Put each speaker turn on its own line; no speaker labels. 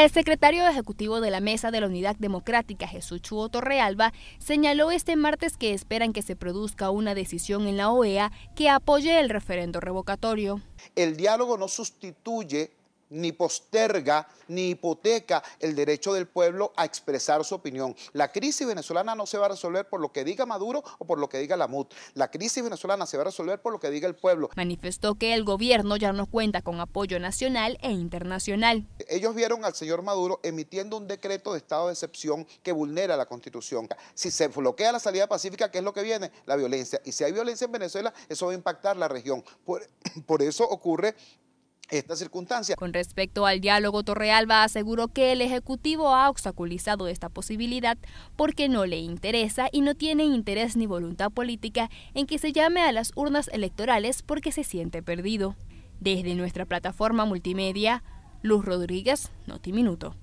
El secretario ejecutivo de la Mesa de la Unidad Democrática, Jesús Chuo Torrealba, señaló este martes que esperan que se produzca una decisión en la OEA que apoye el referendo revocatorio.
El diálogo no sustituye ni posterga ni hipoteca el derecho del pueblo a expresar su opinión. La crisis venezolana no se va a resolver por lo que diga Maduro o por lo que diga la mud La crisis venezolana se va a resolver por lo que diga el pueblo.
Manifestó que el gobierno ya no cuenta con apoyo nacional e internacional
ellos vieron al señor Maduro emitiendo un decreto de estado de excepción que vulnera la constitución. Si se bloquea la salida pacífica, ¿qué es lo que viene? La violencia. Y si hay violencia en Venezuela, eso va a impactar la región. por, eso ocurre esta circunstancia.
Con respecto al diálogo, Torrealba aseguró que el Ejecutivo ha obstaculizado esta posibilidad porque no le interesa y no tiene interés ni voluntad política en que se llame a las urnas electorales porque se siente perdido. Desde nuestra plataforma multimedia, Luz Rodríguez, Noti Minuto.